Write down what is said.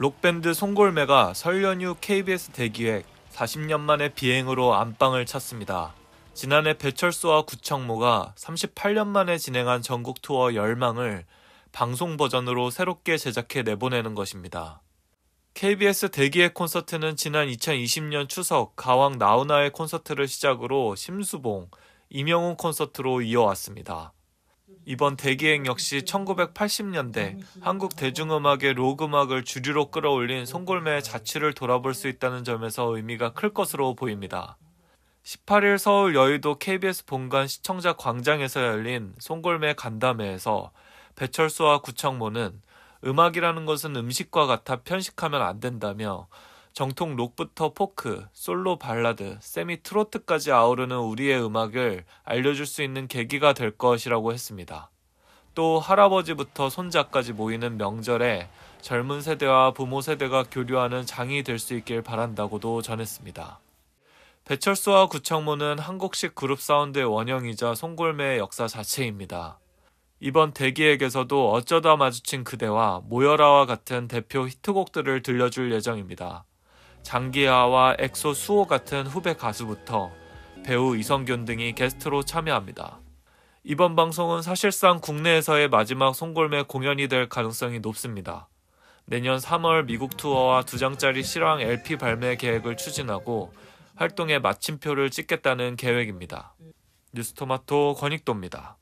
록밴드 송골매가 설 연휴 KBS 대기획 40년 만에 비행으로 안방을 찾습니다. 지난해 배철수와 구청모가 38년 만에 진행한 전국 투어 열망을 방송 버전으로 새롭게 제작해 내보내는 것입니다. KBS 대기획 콘서트는 지난 2020년 추석 가왕 나우나의 콘서트를 시작으로 심수봉, 이명웅 콘서트로 이어왔습니다. 이번 대기행 역시 1980년대 한국 대중음악의 록음악을 주류로 끌어올린 송골매의 자취를 돌아볼 수 있다는 점에서 의미가 클 것으로 보입니다. 18일 서울 여의도 KBS 본관 시청자 광장에서 열린 송골매 간담회에서 배철수와 구청모는 음악이라는 것은 음식과 같아 편식하면 안 된다며 정통 록부터 포크, 솔로 발라드, 세미 트로트까지 아우르는 우리의 음악을 알려줄 수 있는 계기가 될 것이라고 했습니다. 또 할아버지부터 손자까지 모이는 명절에 젊은 세대와 부모 세대가 교류하는 장이 될 수 있길 바란다고도 전했습니다. 배철수와 구창모는 한국식 그룹 사운드의 원형이자 송골매의 역사 자체입니다. 이번 대기에게서도 어쩌다 마주친 그대와 모여라와 같은 대표 히트곡들을 들려줄 예정입니다. 장기하와 엑소 수호 같은 후배 가수부터 배우 이성균 등이 게스트로 참여합니다. 이번 방송은 사실상 국내에서의 마지막 송골매 공연이 될 가능성이 높습니다. 내년 3월 미국 투어와 두 장짜리 실황 LP 발매 계획을 추진하고 활동에 마침표를 찍겠다는 계획입니다. 뉴스토마토 권익도입니다.